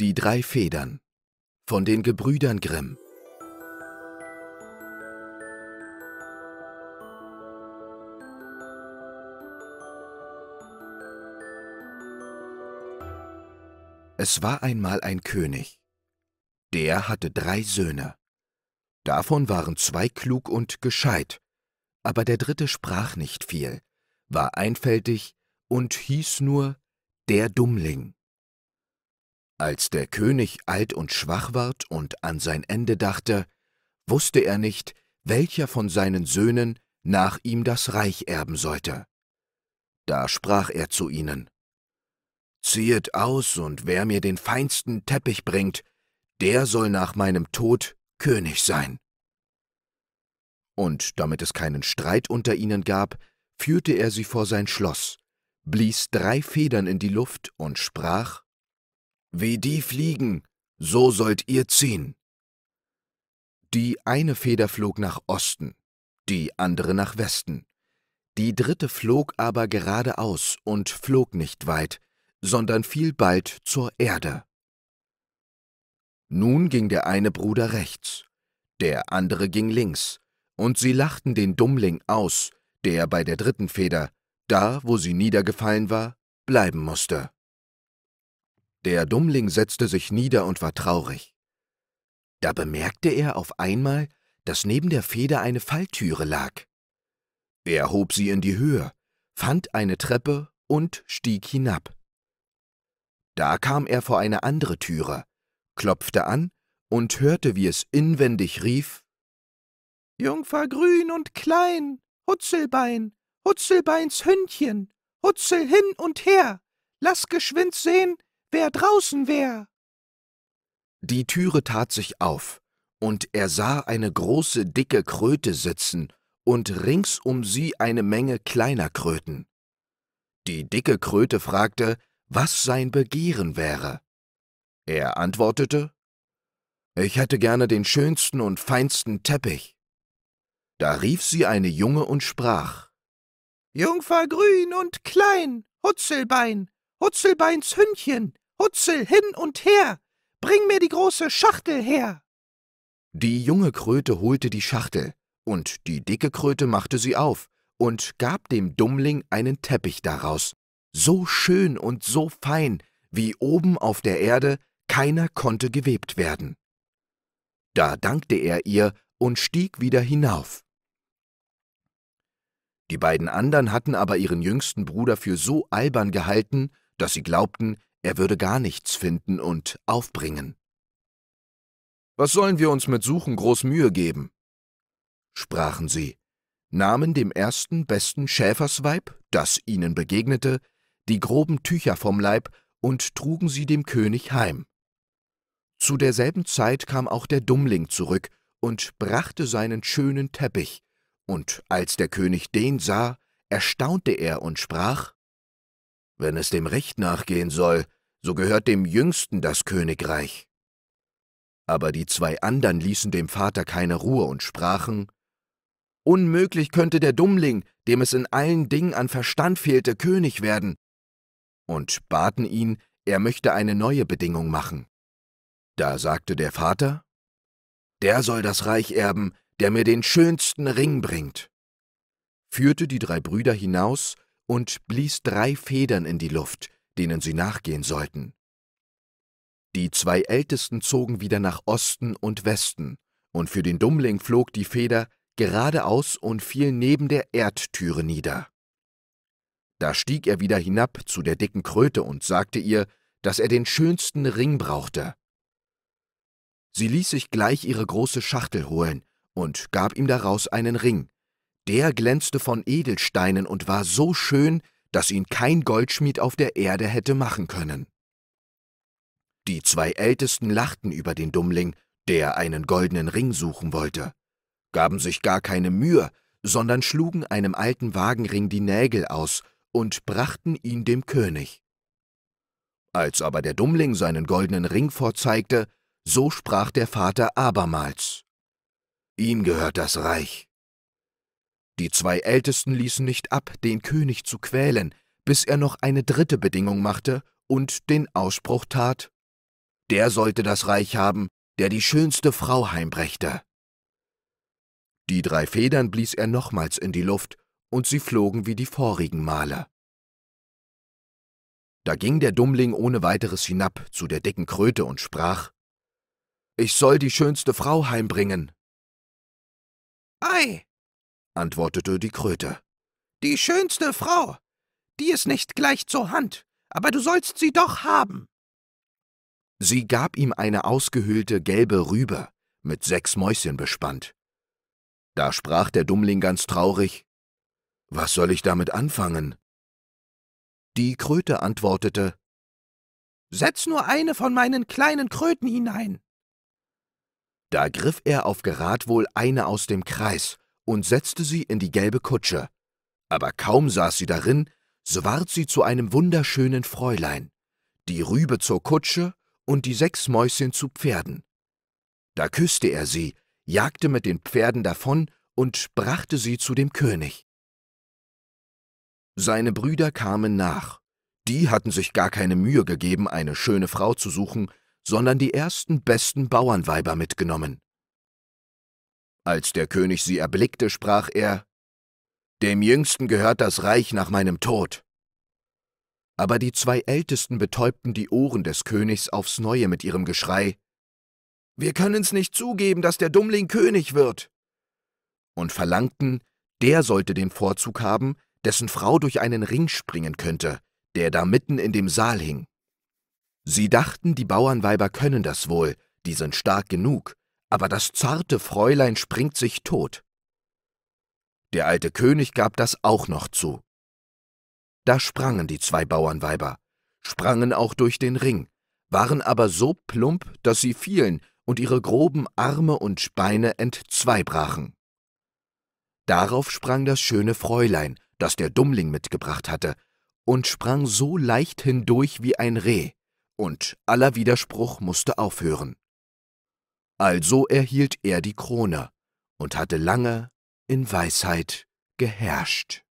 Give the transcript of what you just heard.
Die drei Federn von den Gebrüdern Grimm Es war einmal ein König. Der hatte drei Söhne. Davon waren zwei klug und gescheit, aber der dritte sprach nicht viel, war einfältig und hieß nur der Dummling. Als der König alt und schwach ward und an sein Ende dachte, wusste er nicht, welcher von seinen Söhnen nach ihm das Reich erben sollte. Da sprach er zu ihnen, Ziehet aus, und wer mir den feinsten Teppich bringt, der soll nach meinem Tod König sein. Und damit es keinen Streit unter ihnen gab, führte er sie vor sein Schloss, blies drei Federn in die Luft und sprach, wie die fliegen, so sollt ihr ziehen. Die eine Feder flog nach Osten, die andere nach Westen. Die dritte flog aber geradeaus und flog nicht weit, sondern fiel bald zur Erde. Nun ging der eine Bruder rechts, der andere ging links, und sie lachten den Dummling aus, der bei der dritten Feder, da wo sie niedergefallen war, bleiben musste. Der Dummling setzte sich nieder und war traurig. Da bemerkte er auf einmal, dass neben der Feder eine Falltüre lag. Er hob sie in die Höhe, fand eine Treppe und stieg hinab. Da kam er vor eine andere Türe, klopfte an und hörte, wie es inwendig rief Jungfer grün und klein, Hutzelbein, Hutzelbeins Hündchen, Hutzel hin und her, lass geschwind sehen, wer draußen wär. Die Türe tat sich auf, und er sah eine große, dicke Kröte sitzen und rings um sie eine Menge kleiner Kröten. Die dicke Kröte fragte, was sein Begehren wäre. Er antwortete, ich hätte gerne den schönsten und feinsten Teppich. Da rief sie eine Junge und sprach, Jungfer grün und klein, Hutzelbein, Hutzelbeins Hündchen, Hutzel hin und her, bring mir die große Schachtel her. Die junge Kröte holte die Schachtel, und die dicke Kröte machte sie auf und gab dem Dummling einen Teppich daraus, so schön und so fein, wie oben auf der Erde keiner konnte gewebt werden. Da dankte er ihr und stieg wieder hinauf. Die beiden anderen hatten aber ihren jüngsten Bruder für so albern gehalten dass sie glaubten, er würde gar nichts finden und aufbringen. Was sollen wir uns mit Suchen groß Mühe geben? sprachen sie, nahmen dem ersten besten Schäfersweib, das ihnen begegnete, die groben Tücher vom Leib und trugen sie dem König heim. Zu derselben Zeit kam auch der Dummling zurück und brachte seinen schönen Teppich, und als der König den sah, erstaunte er und sprach wenn es dem Recht nachgehen soll, so gehört dem Jüngsten das Königreich. Aber die zwei anderen ließen dem Vater keine Ruhe und sprachen Unmöglich könnte der Dummling, dem es in allen Dingen an Verstand fehlte, König werden, und baten ihn, er möchte eine neue Bedingung machen. Da sagte der Vater Der soll das Reich erben, der mir den schönsten Ring bringt führte die drei Brüder hinaus und blies drei Federn in die Luft, denen sie nachgehen sollten. Die zwei Ältesten zogen wieder nach Osten und Westen, und für den Dummling flog die Feder geradeaus und fiel neben der Erdtüre nieder. Da stieg er wieder hinab zu der dicken Kröte und sagte ihr, dass er den schönsten Ring brauchte. Sie ließ sich gleich ihre große Schachtel holen und gab ihm daraus einen Ring, der glänzte von Edelsteinen und war so schön, dass ihn kein Goldschmied auf der Erde hätte machen können. Die zwei Ältesten lachten über den Dummling, der einen goldenen Ring suchen wollte, gaben sich gar keine Mühe, sondern schlugen einem alten Wagenring die Nägel aus und brachten ihn dem König. Als aber der Dummling seinen goldenen Ring vorzeigte, so sprach der Vater abermals Ihm gehört das Reich, die zwei Ältesten ließen nicht ab, den König zu quälen, bis er noch eine dritte Bedingung machte und den Ausspruch tat, der sollte das Reich haben, der die schönste Frau heimbrächte. Die drei Federn blies er nochmals in die Luft, und sie flogen wie die vorigen Male. Da ging der Dummling ohne weiteres hinab zu der dicken Kröte und sprach Ich soll die schönste Frau heimbringen. Ei, antwortete die Kröte. Die schönste Frau. Die ist nicht gleich zur Hand, aber du sollst sie doch haben. Sie gab ihm eine ausgehöhlte gelbe Rübe, mit sechs Mäuschen bespannt. Da sprach der Dummling ganz traurig Was soll ich damit anfangen? Die Kröte antwortete Setz nur eine von meinen kleinen Kröten hinein. Da griff er auf Geratwohl eine aus dem Kreis und setzte sie in die gelbe Kutsche. Aber kaum saß sie darin, so ward sie zu einem wunderschönen Fräulein, die Rübe zur Kutsche und die sechs Mäuschen zu Pferden. Da küßte er sie, jagte mit den Pferden davon und brachte sie zu dem König. Seine Brüder kamen nach. Die hatten sich gar keine Mühe gegeben, eine schöne Frau zu suchen, sondern die ersten besten Bauernweiber mitgenommen. Als der König sie erblickte, sprach er, Dem Jüngsten gehört das Reich nach meinem Tod. Aber die zwei Ältesten betäubten die Ohren des Königs aufs neue mit ihrem Geschrei, Wir können's nicht zugeben, dass der Dummling König wird, und verlangten, der sollte den Vorzug haben, dessen Frau durch einen Ring springen könnte, der da mitten in dem Saal hing. Sie dachten, die Bauernweiber können das wohl, die sind stark genug, aber das zarte Fräulein springt sich tot. Der alte König gab das auch noch zu. Da sprangen die zwei Bauernweiber, sprangen auch durch den Ring, waren aber so plump, dass sie fielen und ihre groben Arme und Beine entzweibrachen. Darauf sprang das schöne Fräulein, das der Dummling mitgebracht hatte, und sprang so leicht hindurch wie ein Reh, und aller Widerspruch musste aufhören. Also erhielt er die Krone und hatte lange in Weisheit geherrscht.